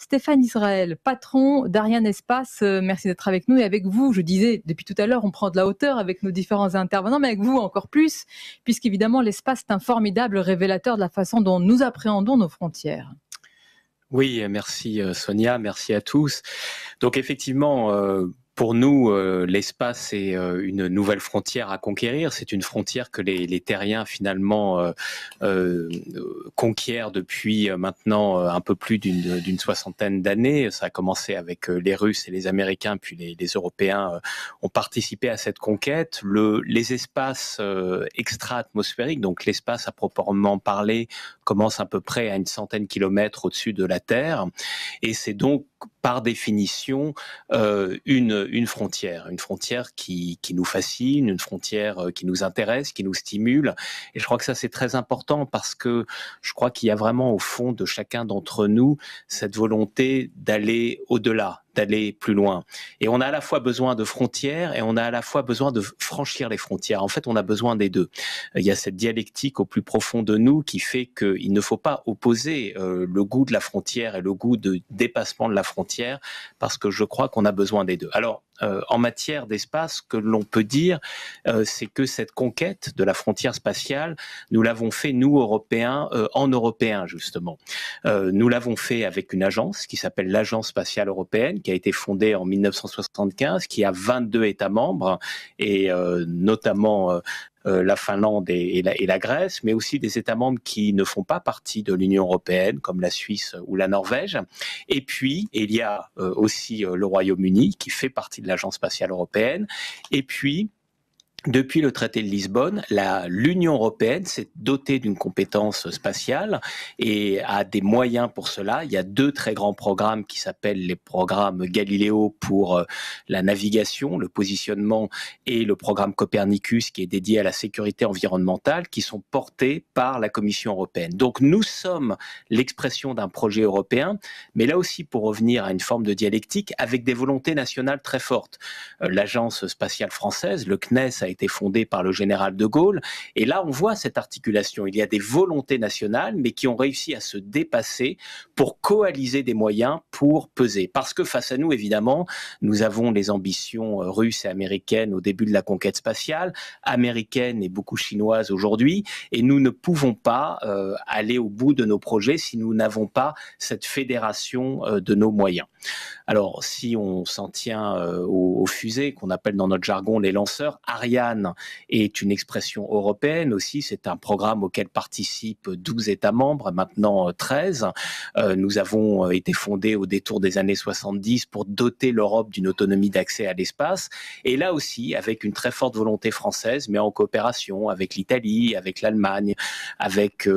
Stéphane Israël, patron d'Ariane Espace, euh, merci d'être avec nous et avec vous. Je disais depuis tout à l'heure, on prend de la hauteur avec nos différents intervenants, mais avec vous encore plus, puisqu'évidemment l'espace est un formidable révélateur de la façon dont nous appréhendons nos frontières. Oui, merci euh, Sonia, merci à tous. Donc effectivement, euh, pour nous, euh, l'espace est euh, une nouvelle frontière à conquérir. C'est une frontière que les, terriens finalement euh, conquièrent depuis maintenant un peu plus d'une soixantaine d'années. Ça a commencé avec les Russes et les Américains, puis les, Européens ont participé à cette conquête. Le, les espaces extra-atmosphériques, donc l'espace à proprement parler, commence à peu près à une centaine de kilomètres au-dessus de la Terre. Et c'est donc par définition euh, une, frontière, une frontière qui nous fascine, une frontière euh, qui nous intéresse, qui nous stimule. Et je crois que ça c'est très important parce que je crois qu'il y a vraiment au fond de chacun d'entre nous cette volonté d'aller au-delà, aller plus loin. Et on a à la fois besoin de frontières et on a à la fois besoin de franchir les frontières. En fait, on a besoin des deux. Il y a cette dialectique au plus profond de nous qui fait qu'il ne faut pas opposer euh, le goût de la frontière et le goût de dépassement de la frontière parce que je crois qu'on a besoin des deux. Alors, euh, en matière d'espace que l'on peut dire, euh, c'est que cette conquête de la frontière spatiale, nous l'avons fait, nous, Européens, euh, en Européens, justement. nous l'avons fait avec une agence qui s'appelle l'Agence spatiale européenne, qui a été fondée en 1975, qui a 22 États membres, et notamment euh, la Finlande et, la, Grèce, mais aussi des États membres qui ne font pas partie de l'Union européenne, comme la Suisse ou la Norvège. Et puis, il y a euh, aussi euh, le Royaume-Uni, qui fait partie de l'Agence spatiale européenne. Et puis, depuis le traité de Lisbonne, l'Union européenne s'est dotée d'une compétence spatiale et a des moyens pour cela. Il y a deux très grands programmes qui s'appellent les programmes Galileo pour euh, la navigation, le positionnement et le programme Copernicus qui est dédié à la sécurité environnementale qui sont portés par la Commission européenne. Donc nous sommes l'expression d'un projet européen, mais là aussi pour revenir à une forme de dialectique avec des volontés nationales très fortes. Euh, L'Agence spatiale française, le CNES, a a été fondée par le général de Gaulle. Et là, on voit cette articulation. Il y a des volontés nationales, mais qui ont réussi à se dépasser pour coaliser des moyens pour peser. Parce que face à nous, évidemment, nous avons les ambitions euh, russes et américaines au début de la conquête spatiale, américaines et beaucoup chinoises aujourd'hui, et nous ne pouvons pas euh, aller au bout de nos projets si nous n'avons pas cette fédération euh, de nos moyens. Alors, si on s'en tient aux, aux, fusées, qu'on appelle dans notre jargon les lanceurs, Ariane est une expression européenne aussi. C'est un programme auquel participent 12 États membres, maintenant 13. Euh, euh, nous avons euh, été fondés au détour des années 70 pour doter l'Europe d'une autonomie d'accès à l'espace. Et là aussi, avec une très forte volonté française, mais en coopération avec l'Italie, avec l'Allemagne, avec,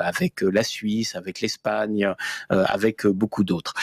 avec la Suisse, avec l'Espagne, avec beaucoup d'autres.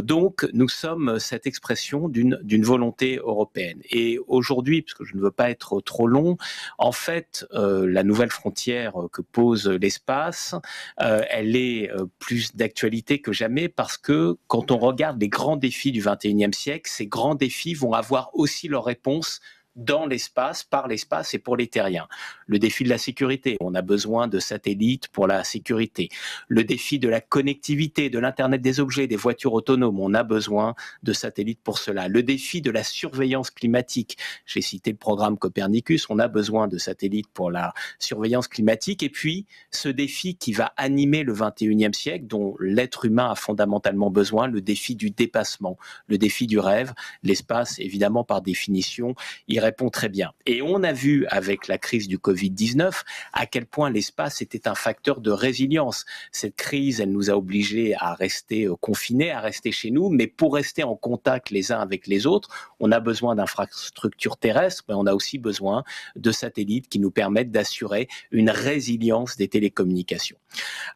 donc, nous sommes cette expression d'une volonté européenne. Et aujourd'hui, parce que je ne veux pas être trop long. En fait, euh, la nouvelle frontière euh, que pose l'espace, euh, elle est plus d'actualité que jamais parce que quand on regarde les grands défis du 21e siècle, ces grands défis vont avoir aussi leur réponse dans l'espace, par l'espace et pour les terriens. Le défi de la sécurité, on a besoin de satellites pour la sécurité. Le défi de la connectivité, de l'Internet des objets, des voitures autonomes, on a besoin de satellites pour cela. Le défi de la surveillance climatique, j'ai cité le programme Copernicus, on a besoin de satellites pour la surveillance climatique. Et puis, ce défi qui va animer le 21e siècle, dont l'être humain a fondamentalement besoin, le défi du dépassement, le défi du rêve. L'espace, évidemment, par définition, il répond très bien. Et on a vu avec la crise du Covid-19 à quel point l'espace était un facteur de résilience. Cette crise, elle nous a obligés à rester euh, confinés, à rester chez nous, mais pour rester en contact les uns avec les autres, on a besoin d'infrastructures terrestres, mais on a aussi besoin de satellites qui nous permettent d'assurer une résilience des télécommunications.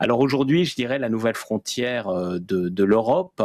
Alors aujourd'hui, je dirais la nouvelle frontière euh, de, l'Europe,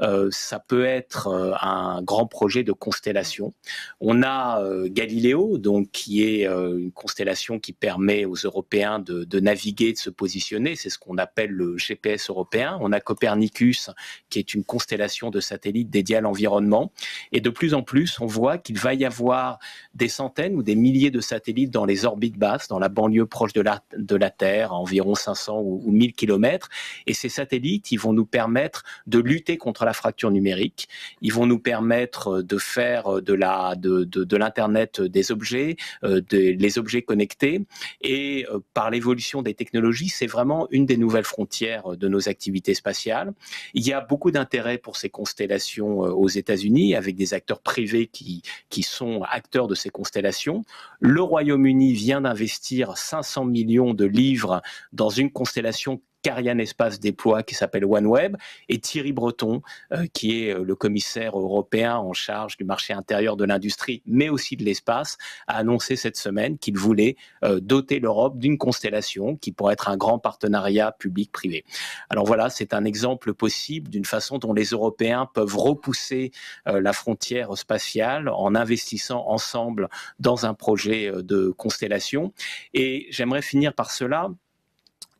euh, ça peut être un grand projet de constellation. On a Galiléo euh, Galileo, donc qui est euh, une constellation qui permet aux Européens de, naviguer, de se positionner. C'est ce qu'on appelle le GPS européen. On a Copernicus, qui est une constellation de satellites dédiée à l'environnement. Et de plus en plus, on voit qu'il va y avoir des centaines ou des milliers de satellites dans les orbites basses, dans la banlieue proche de la, de la Terre, à environ 500 ou, 1000 km. Et ces satellites, ils vont nous permettre de lutter contre la fracture numérique. Ils vont nous permettre de faire de la de, de, Internet euh, des objets, euh, des, les objets connectés. Et euh, par l'évolution des technologies, c'est vraiment une des nouvelles frontières de nos activités spatiales. Il y a beaucoup d'intérêt pour ces constellations aux États-Unis, avec des acteurs privés qui, qui sont acteurs de ces constellations. Le Royaume-Uni vient d'investir 500 millions de livres dans une constellation Carian Espace déploie, qui s'appelle OneWeb, et Thierry Breton, euh, qui est euh, le commissaire européen en charge du marché intérieur de l'industrie, mais aussi de l'espace, a annoncé cette semaine qu'il voulait euh, doter l'Europe d'une constellation qui pourrait être un grand partenariat public-privé. Alors voilà, c'est un exemple possible d'une façon dont les Européens peuvent repousser la frontière spatiale en investissant ensemble dans un projet de constellation. Et j'aimerais finir par cela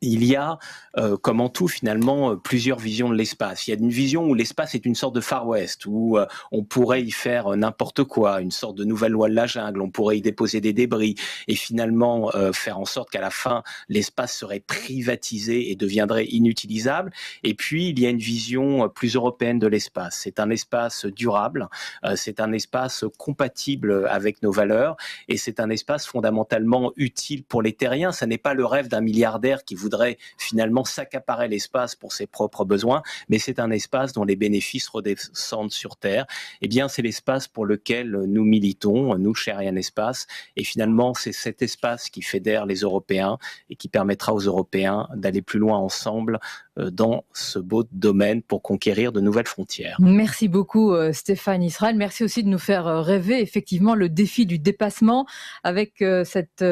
il y a, euh, comme en tout finalement, euh, plusieurs visions de l'espace. Il y a une vision où l'espace est une sorte de Far West, où euh, on pourrait y faire n'importe quoi, une sorte de nouvelle loi de la jungle, on pourrait y déposer des débris et finalement faire en sorte qu'à la fin, l'espace serait privatisé et deviendrait inutilisable. Et puis, il y a une vision plus européenne de l'espace. C'est un espace durable, c'est un espace compatible avec nos valeurs et c'est un espace fondamentalement utile pour les terriens. Ça n'est pas le rêve d'un milliardaire qui voudrait finalement s'accaparer l'espace pour ses propres besoins, mais c'est un espace dont les bénéfices redescendent sur Terre. Eh bien, c'est l'espace pour lequel nous militons, nous, chez rien Espace, et finalement, c'est cet espace qui fédère les Européens et qui permettra aux Européens d'aller plus loin ensemble euh, dans ce beau domaine pour conquérir de nouvelles frontières. Merci beaucoup euh, Stéphane Israël. Merci aussi de nous faire euh, rêver effectivement le défi du dépassement avec cette,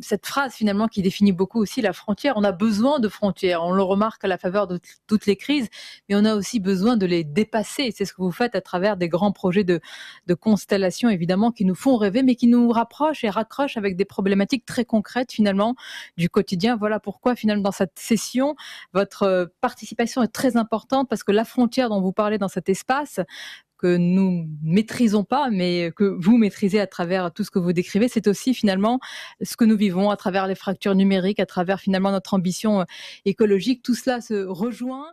cette phrase finalement qui définit beaucoup aussi la frontière on a besoin de frontières. On le remarque à la faveur de toutes les crises, mais on a aussi besoin de les dépasser. C'est ce que vous faites à travers des grands projets de, de constellations, évidemment, qui nous font rêver, mais qui nous rapprochent et raccrochent avec des problématiques très concrètes, finalement, du quotidien. Voilà pourquoi, finalement, dans cette session, votre euh, participation est très importante parce que la frontière dont vous parlez dans cet espace que nous maîtrisons pas, mais que vous maîtrisez à travers tout ce que vous décrivez, c'est aussi finalement ce que nous vivons à travers les fractures numériques, à travers finalement notre ambition euh, écologique. Tout cela se rejoint.